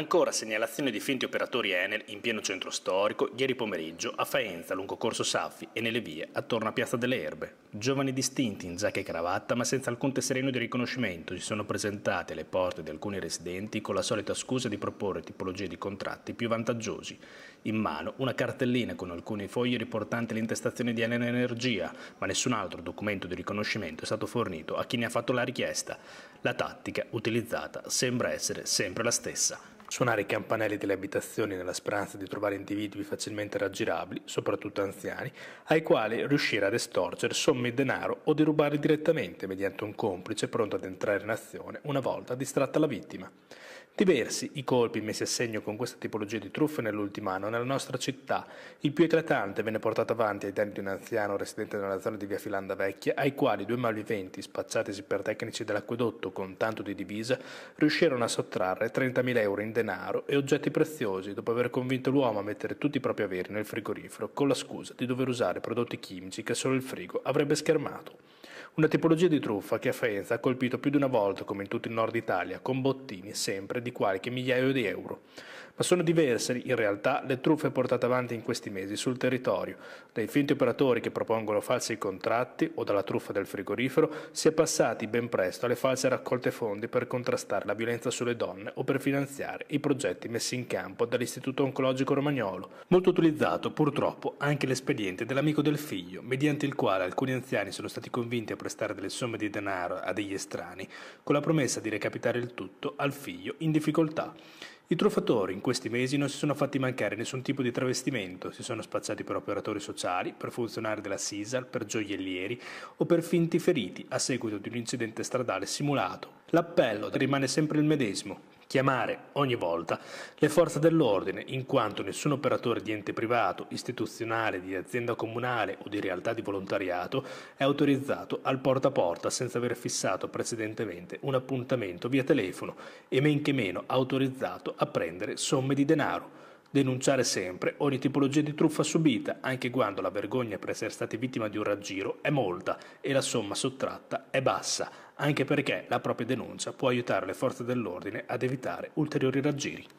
Ancora segnalazione di finti operatori Enel in pieno centro storico ieri pomeriggio a Faenza lungo Corso Saffi e nelle vie attorno a Piazza delle Erbe. Giovani distinti in giacca e cravatta ma senza alcun tesserino di riconoscimento si sono presentati alle porte di alcuni residenti con la solita scusa di proporre tipologie di contratti più vantaggiosi. In mano una cartellina con alcuni fogli riportanti l'intestazione di Enel Energia ma nessun altro documento di riconoscimento è stato fornito a chi ne ha fatto la richiesta. La tattica utilizzata sembra essere sempre la stessa. Suonare i campanelli delle abitazioni nella speranza di trovare individui facilmente raggirabili, soprattutto anziani, ai quali riuscire ad estorcere somme somme di denaro o di rubare direttamente mediante un complice pronto ad entrare in azione una volta distratta la vittima. Diversi i colpi messi a segno con questa tipologia di truffe nell'ultimo anno nella nostra città. Il più eclatante venne portato avanti ai danni di un anziano residente nella zona di via Filanda Vecchia, ai quali due malviventi, spacciatisi per tecnici dell'acquedotto con tanto di divisa, riuscirono a sottrarre 30.000 euro in denaro e oggetti preziosi dopo aver convinto l'uomo a mettere tutti i propri averi nel frigorifero con la scusa di dover usare prodotti chimici che solo il frigo avrebbe sarebbe schermato. Una tipologia di truffa che a Faenza ha colpito più di una volta, come in tutto il nord Italia, con bottini sempre di qualche migliaio di euro ma sono diverse in realtà le truffe portate avanti in questi mesi sul territorio, dai finti operatori che propongono falsi contratti o dalla truffa del frigorifero, si è passati ben presto alle false raccolte fondi per contrastare la violenza sulle donne o per finanziare i progetti messi in campo dall'Istituto Oncologico Romagnolo, molto utilizzato purtroppo anche l'espediente dell'amico del figlio, mediante il quale alcuni anziani sono stati convinti a prestare delle somme di denaro a degli estranei, con la promessa di recapitare il tutto al figlio in difficoltà. I truffatori in questi mesi non si sono fatti mancare nessun tipo di travestimento, si sono spacciati per operatori sociali, per funzionari della Sisal, per gioiellieri o per finti feriti a seguito di un incidente stradale simulato. L'appello rimane sempre il medesimo, chiamare ogni volta le forze dell'ordine, in quanto nessun operatore di ente privato, istituzionale, di azienda comunale o di realtà di volontariato è autorizzato al porta a porta senza aver fissato precedentemente un appuntamento via telefono e men che meno autorizzato a prendere somme di denaro Denunciare sempre ogni tipologia di truffa subita, anche quando la vergogna per essere stati vittima di un raggiro è molta e la somma sottratta è bassa, anche perché la propria denuncia può aiutare le forze dell'ordine ad evitare ulteriori raggiri.